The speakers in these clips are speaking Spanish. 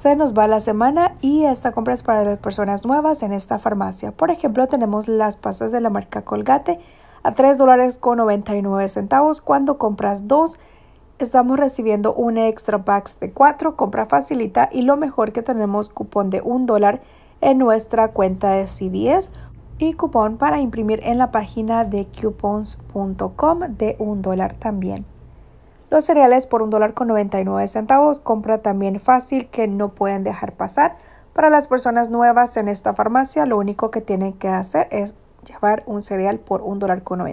Se nos va la semana y esta compra es para las personas nuevas en esta farmacia. Por ejemplo, tenemos las pastas de la marca Colgate a $3.99 dólares con 99 centavos. Cuando compras dos, estamos recibiendo un extra packs de 4, compra facilita y lo mejor que tenemos cupón de 1 dólar en nuestra cuenta de CBS y cupón para imprimir en la página de coupons.com de 1 dólar también. Los cereales por un dólar con centavos, compra también fácil que no pueden dejar pasar. Para las personas nuevas en esta farmacia, lo único que tienen que hacer es llevar un cereal por un dólar con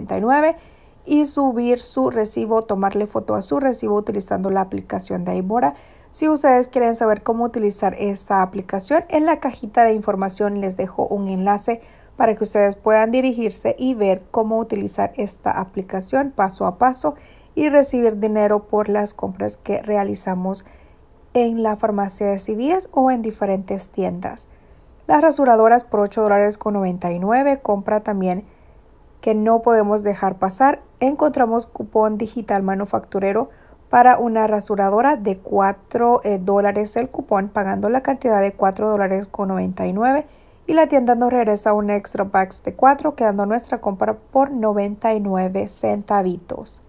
y subir su recibo, tomarle foto a su recibo utilizando la aplicación de Ibora. Si ustedes quieren saber cómo utilizar esta aplicación, en la cajita de información les dejo un enlace para que ustedes puedan dirigirse y ver cómo utilizar esta aplicación paso a paso y recibir dinero por las compras que realizamos en la farmacia de CVS o en diferentes tiendas. Las rasuradoras por $8.99, dólares con compra también que no podemos dejar pasar. Encontramos cupón digital manufacturero para una rasuradora de 4 eh, dólares el cupón, pagando la cantidad de $4.99, dólares con y la tienda nos regresa un extra packs de 4, quedando nuestra compra por 99 centavitos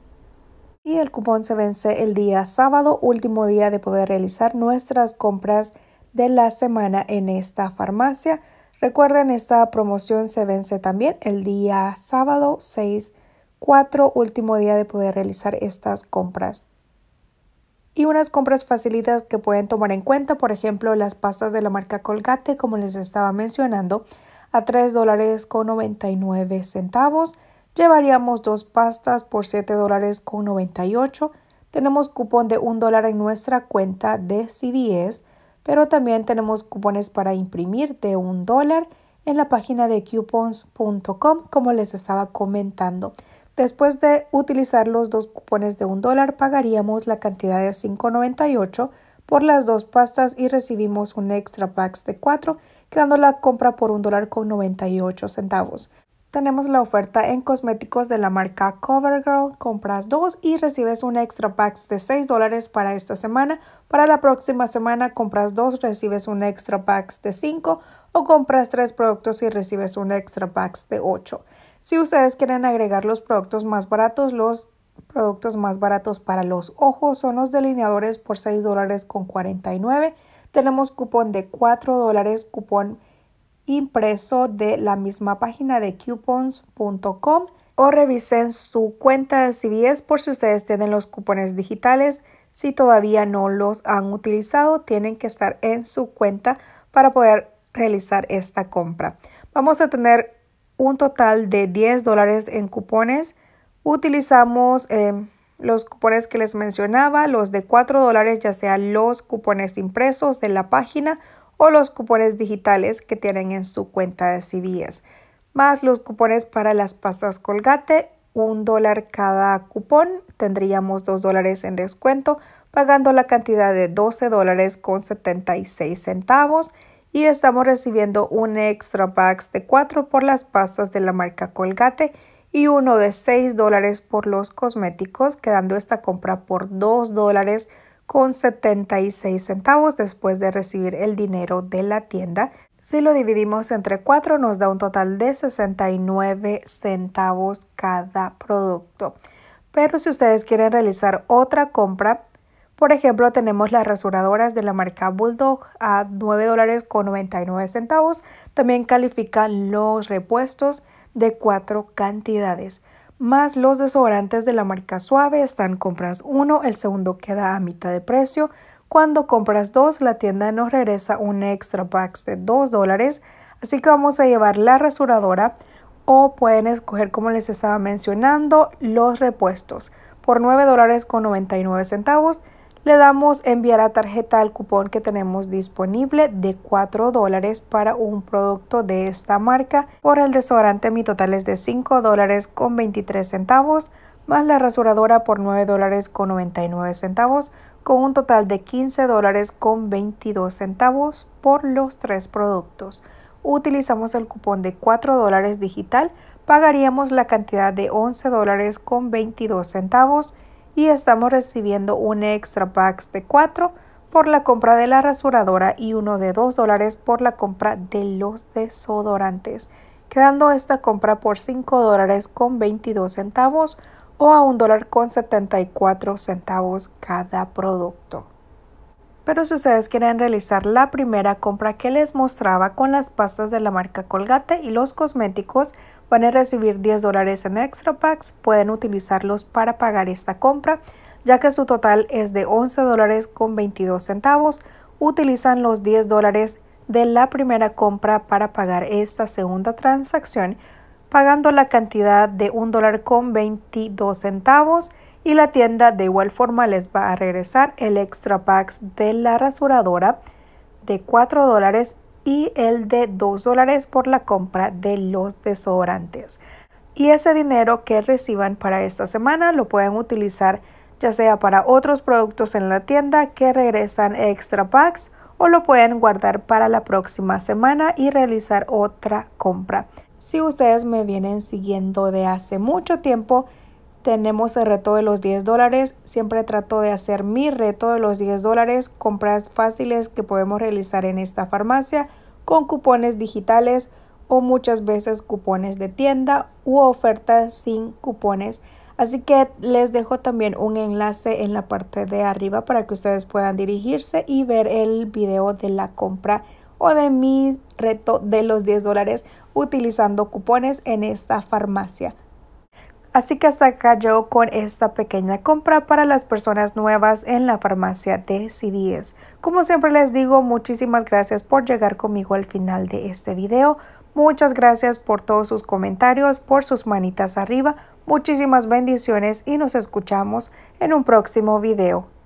y el cupón se vence el día sábado, último día de poder realizar nuestras compras de la semana en esta farmacia. Recuerden, esta promoción se vence también el día sábado 6, último día de poder realizar estas compras. Y unas compras facilitas que pueden tomar en cuenta, por ejemplo, las pastas de la marca Colgate, como les estaba mencionando, a $3.99 dólares con centavos Llevaríamos dos pastas por $7.98. dólares con Tenemos cupón de $1 dólar en nuestra cuenta de CVS, pero también tenemos cupones para imprimir de $1 dólar en la página de coupons.com, como les estaba comentando. Después de utilizar los dos cupones de $1 dólar, pagaríamos la cantidad de 5.98 por las dos pastas y recibimos un extra packs de 4, quedando la compra por $1.98. dólar con centavos. Tenemos la oferta en cosméticos de la marca CoverGirl. Compras dos y recibes un extra pack de 6 dólares para esta semana. Para la próxima semana compras dos, recibes un extra pack de 5 o compras tres productos y recibes un extra pack de 8. Si ustedes quieren agregar los productos más baratos, los productos más baratos para los ojos son los delineadores por 6 dólares con 49. Tenemos cupón de 4 dólares, cupón impreso de la misma página de coupons.com o revisen su cuenta de CVS por si ustedes tienen los cupones digitales. Si todavía no los han utilizado, tienen que estar en su cuenta para poder realizar esta compra. Vamos a tener un total de 10 dólares en cupones. Utilizamos em, los cupones que les mencionaba, los de 4 dólares, ya sean los cupones impresos de la página o los cupones digitales que tienen en su cuenta de CVS, más los cupones para las pastas colgate, un dólar cada cupón, tendríamos dos dólares en descuento, pagando la cantidad de 12 dólares con 76 centavos y estamos recibiendo un extra packs de 4 por las pastas de la marca Colgate y uno de 6 dólares por los cosméticos, quedando esta compra por 2 dólares con 76 centavos después de recibir el dinero de la tienda. Si lo dividimos entre 4 nos da un total de 69 centavos cada producto. Pero si ustedes quieren realizar otra compra, por ejemplo, tenemos las rasuradoras de la marca Bulldog a 9 dólares con 99 centavos. También califican los repuestos de cuatro cantidades más los desodorantes de la marca Suave están compras uno, el segundo queda a mitad de precio. Cuando compras dos, la tienda nos regresa un extra pack de 2 dólares. Así que vamos a llevar la rasuradora o pueden escoger, como les estaba mencionando, los repuestos por nueve dólares con nueve centavos le damos enviar a tarjeta al cupón que tenemos disponible de 4 dólares para un producto de esta marca. Por el desodorante mi total es de 5 dólares con 23 centavos, más la rasuradora por 9 dólares con 99 centavos, con un total de 15 dólares con 22 centavos por los tres productos. Utilizamos el cupón de 4 dólares digital, pagaríamos la cantidad de 11 dólares con 22 centavos y estamos recibiendo un extra packs de 4 por la compra de la rasuradora y uno de 2 dólares por la compra de los desodorantes, quedando esta compra por 5 dólares con 22 centavos o a 1 dólar con 74 centavos cada producto pero si ustedes quieren realizar la primera compra que les mostraba con las pastas de la marca Colgate y los cosméticos, van a recibir 10 dólares en extra packs, pueden utilizarlos para pagar esta compra, ya que su total es de 11 dólares con 22 centavos, utilizan los 10 dólares de la primera compra para pagar esta segunda transacción, pagando la cantidad de 1 dólar con 22 centavos, y la tienda de igual forma les va a regresar el extra packs de la rasuradora de 4 dólares y el de 2 dólares por la compra de los desodorantes. Y ese dinero que reciban para esta semana lo pueden utilizar ya sea para otros productos en la tienda que regresan extra packs o lo pueden guardar para la próxima semana y realizar otra compra. Si ustedes me vienen siguiendo de hace mucho tiempo, tenemos el reto de los 10 dólares. Siempre trato de hacer mi reto de los 10 dólares, compras fáciles que podemos realizar en esta farmacia con cupones digitales o muchas veces cupones de tienda u ofertas sin cupones. Así que les dejo también un enlace en la parte de arriba para que ustedes puedan dirigirse y ver el video de la compra o de mi reto de los 10 dólares utilizando cupones en esta farmacia. Así que hasta acá yo con esta pequeña compra para las personas nuevas en la farmacia de CVS. Como siempre les digo, muchísimas gracias por llegar conmigo al final de este video. Muchas gracias por todos sus comentarios, por sus manitas arriba. Muchísimas bendiciones y nos escuchamos en un próximo video.